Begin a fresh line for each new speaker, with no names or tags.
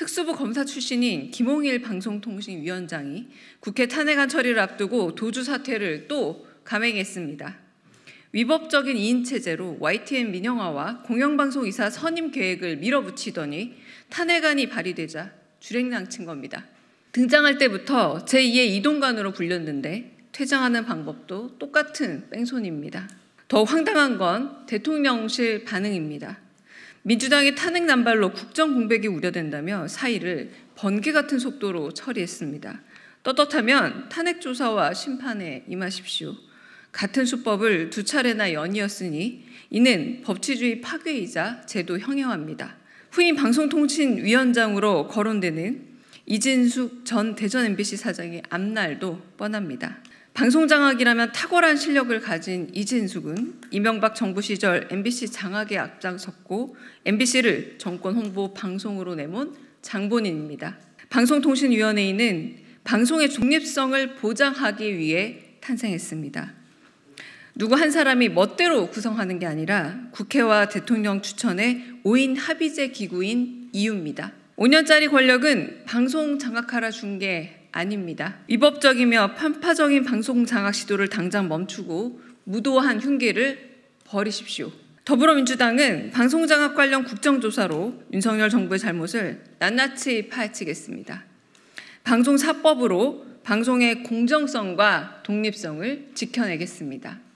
특수부 검사 출신인 김홍일 방송통신위원장이 국회 탄핵안 처리를 앞두고 도주 사태를 또 감행했습니다. 위법적인 이인체제로 YTN 민영화와 공영방송이사 선임 계획을 밀어붙이더니 탄핵안이 발의되자 주랭랑친 겁니다. 등장할 때부터 제2의 이동관으로 불렸는데 퇴장하는 방법도 똑같은 뺑소니입니다. 더 황당한 건 대통령실 반응입니다. 민주당의 탄핵 난발로 국정 공백이 우려된다며 사의를 번개 같은 속도로 처리했습니다. 떳떳하면 탄핵 조사와 심판에 임하십시오. 같은 수법을 두 차례나 연이어 쓰니 이는 법치주의 파괴이자 제도 형해화입니다. 후임 방송통신위원장으로 거론되는 이진숙 전 대전 MBC 사장의 앞날도 뻔합니다. 방송 장악이라면 탁월한 실력을 가진 이진숙은 이명박 정부 시절 MBC 장악에 앞장섰고 MBC를 정권 홍보 방송으로 내몬 장본인입니다. 방송통신위원회는 방송의 중립성을 보장하기 위해 탄생했습니다. 누구 한 사람이 멋대로 구성하는 게 아니라 국회와 대통령 추천의 5인 합의제 기구인 이유입니다. 5년짜리 권력은 방송 장악하라 중계 아닙니다. 위법적이며 판파적인 방송 장악 시도를 당장 멈추고 무도한 흉기를 버리십시오. 더불어민주당은 방송 장악 관련 국정조사로 윤석열 정부의 잘못을 낱낱이 파헤치겠습니다. 방송사법으로 방송의 공정성과 독립성을 지켜내겠습니다.